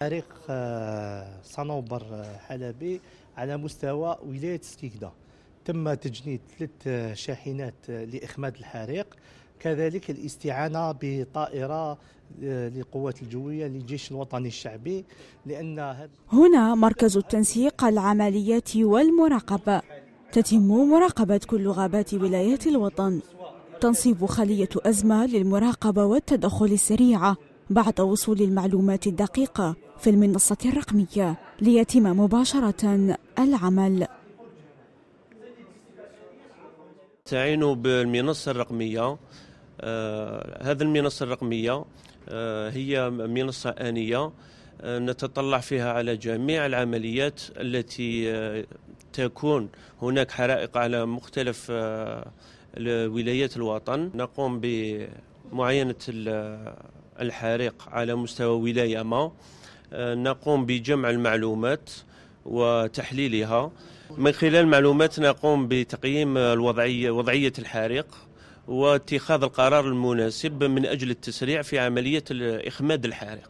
فريق آه، صنوبر آه، حلبي على مستوى ولايه سكيكدا تم تجنيد ثلاث آه، شاحنات لاخماد الحريق كذلك الاستعانه بطائره للقوات الجويه للجيش الوطني الشعبي لان هنا مركز التنسيق العمليات والمراقبه تتم مراقبه كل غابات ولايات الوطن تنصيب خليه ازمه للمراقبه والتدخل السريعه بعد وصول المعلومات الدقيقة في المنصة الرقمية ليتم مباشرة العمل تعين بالمنصة الرقمية آه هذه المنصة الرقمية آه هي منصة آنية آه نتطلع فيها على جميع العمليات التي آه تكون هناك حرائق على مختلف آه ولايات الوطن نقوم بمعاينة الحريق على مستوى ولاية ما آه، نقوم بجمع المعلومات وتحليلها من خلال معلومات نقوم بتقييم الوضعية وضعية الحريق واتخاذ القرار المناسب من أجل التسريع في عملية إخماد الحريق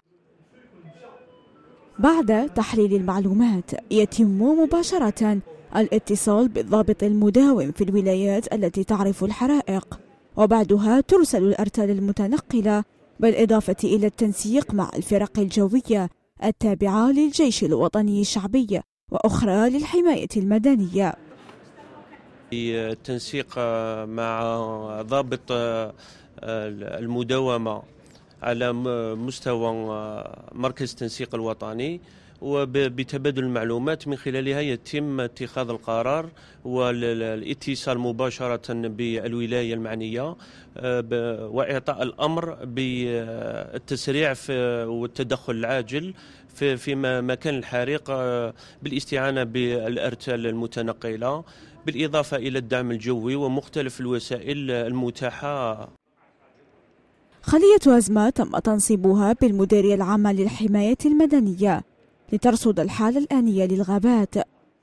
بعد تحليل المعلومات يتم مباشرة الاتصال بالضابط المداوم في الولايات التي تعرف الحرائق وبعدها ترسل الأرتال المتنقلة بالإضافة إلى التنسيق مع الفرق الجوية التابعة للجيش الوطني الشعبي وأخرى للحماية المدنية التنسيق مع ضابط المداومة على مستوى مركز التنسيق الوطني وبتبادل المعلومات من خلالها يتم اتخاذ القرار والاتصال مباشرة بالولاية المعنية آه، وإعطاء الأمر بالتسريع والتدخل العاجل في مكان الحريق آه، بالاستعانة بالأرتال المتنقلة بالإضافة إلى الدعم الجوي ومختلف الوسائل المتاحة خلية أزمة تم تنصيبها بالمديرية العامة للحماية المدنية لترصد الحالة الآنية للغابات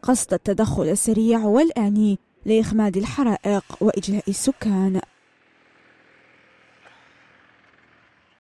قصد التدخل السريع والآني لإخماد الحرائق وإجلاء السكان